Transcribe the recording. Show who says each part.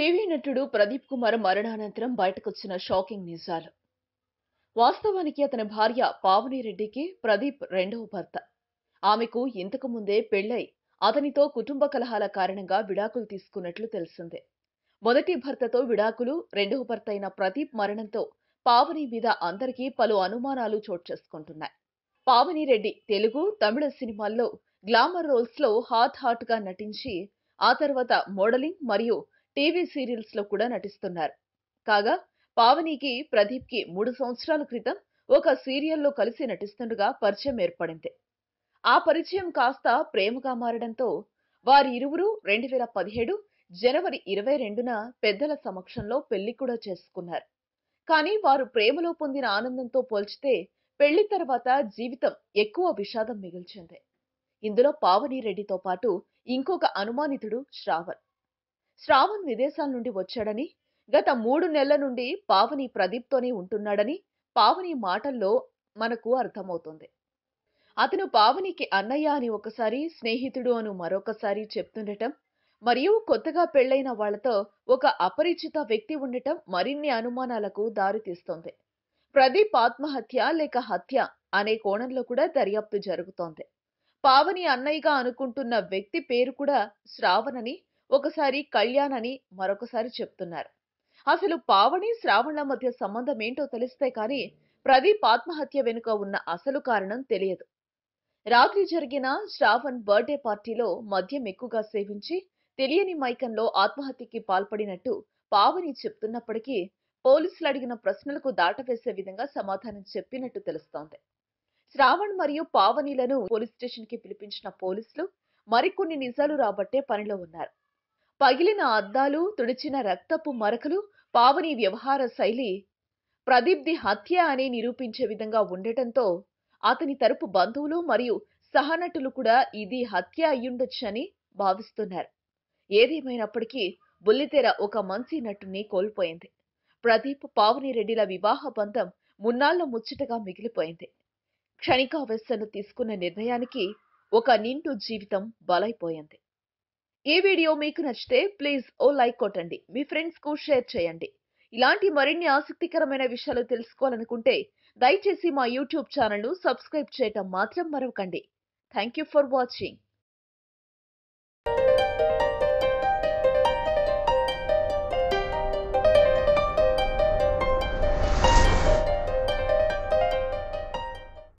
Speaker 1: TV నటుడు ప్రదీప్ కుమార్ మరణానంతరం బయటకొచ్చిన shocking నిజాలు వాస్తవానికి అతని భార్య పావనిరెడ్డికి ప్రదీప్ రెండవ భర్త ఆమెకు ఇంతకు ముందే పెళ్లై అతనితో కుటుంబ కలహాల కారణంగా విడాకులు తీసుకున్నట్లు తెలిసిందే మొదటి భర్తతో విడాకులు రెండవ భర్త అయిన ప్రదీప్ మరణంతో పావని మీద అందరికీ పలు అనుమానాలు చోటు చేసుకుంటున్నాయి పావనిరెడ్డి తెలుగు తమిళ సినిమాల్లో గ్లామర్ రోల్స్లో హాట్ హాట్గా నటించి ఆ తర్వాత మోడలింగ్ మరియు టీవీ సీరియల్స్లో కూడా నటిస్తున్నారు కాగా పావనికి కి మూడు సంవత్సరాల క్రితం ఒక సీరియల్లో కలిసి నటిస్తుండగా పరిచయం ఏర్పడింది ఆ పరిచయం కాస్త ప్రేమగా మారడంతో వారి ఇరువురు రెండు వేల పదిహేడు జనవరి ఇరవై రెండున పెద్దల సమక్షంలో పెళ్లి కూడా చేసుకున్నారు కానీ వారు ప్రేమలో పొందిన ఆనందంతో పోల్చితే పెళ్లి తర్వాత జీవితం ఎక్కువ విషాదం మిగిల్చింది ఇందులో పావని రెడ్డితో పాటు ఇంకొక అనుమానితుడు శ్రావణ్ శ్రావణ్ విదేశాల నుండి వచ్చాడని గత మూడు నెలల నుండి పావని ప్రదీప్తోనే ఉంటున్నాడని పావని మాటల్లో మనకు అర్థమవుతుంది అతను పావనికి అన్నయ్య అని ఒకసారి స్నేహితుడు అను మరొకసారి చెప్తుండటం మరియు కొత్తగా పెళ్లైన వాళ్లతో ఒక అపరిచిత వ్యక్తి ఉండటం మరిన్ని అనుమానాలకు దారితీస్తోంది ప్రదీప్ ఆత్మహత్య లేక హత్య అనే కోణంలో కూడా దర్యాప్తు జరుగుతోంది పావని అన్నయ్యగా అనుకుంటున్న వ్యక్తి పేరు కూడా శ్రావణని ఒకసారి కళ్యాణ్ అని మరొకసారి చెప్తున్నారు అసలు పావని శ్రావణ మధ్య సంబంధం ఏంటో తెలిస్తే కానీ ప్రదీప్ ఆత్మహత్య వెనుక ఉన్న అసలు కారణం తెలియదు రాత్రి జరిగిన శ్రావణ్ బర్త్డే పార్టీలో మద్యం ఎక్కువగా సేవించి తెలియని మైకంలో ఆత్మహత్యకి పాల్పడినట్టు పావని చెప్తున్నప్పటికీ పోలీసులు అడిగిన ప్రశ్నలకు దాటవేసే విధంగా సమాధానం చెప్పినట్టు తెలుస్తోంది శ్రావణ్ మరియు పావనిలను పోలీస్ స్టేషన్ కి పిలిపించిన పోలీసులు మరికొన్ని నిజాలు రాబట్టే పనిలో ఉన్నారు పగిలిన అద్దాలు తుడిచిన రక్తపు మరకలు పావని వ్యవహార శైలి ప్రదీప్ది హత్య అని నిరూపించే విధంగా ఉండటంతో అతని తరపు బంధువులు మరియు సహనటులు కూడా ఇది హత్య అయ్యుండొచ్చని భావిస్తున్నారు ఏదేమైనప్పటికీ బుల్లితెర ఒక మంచి నటుని కోల్పోయింది ప్రదీప్ పావని రెడ్డిల వివాహ బంధం మున్నాళ్ళ ముచ్చటగా మిగిలిపోయింది క్షణికావేశను తీసుకున్న నిర్ణయానికి ఒక నిండు జీవితం బలైపోయింది ఈ వీడియో మీకు నచ్చితే ప్లీజ్ ఓ లైక్ కొట్టండి మీ ఫ్రెండ్స్కు షేర్ చేయండి ఇలాంటి మరిన్ని ఆసక్తికరమైన విషయాలు తెలుసుకోవాలనుకుంటే దయచేసి మా యూట్యూబ్ ఛానల్ను సబ్స్క్రైబ్ చేయటం మాత్రం మరవకండి థ్యాంక్ యూ ఫర్ వాచింగ్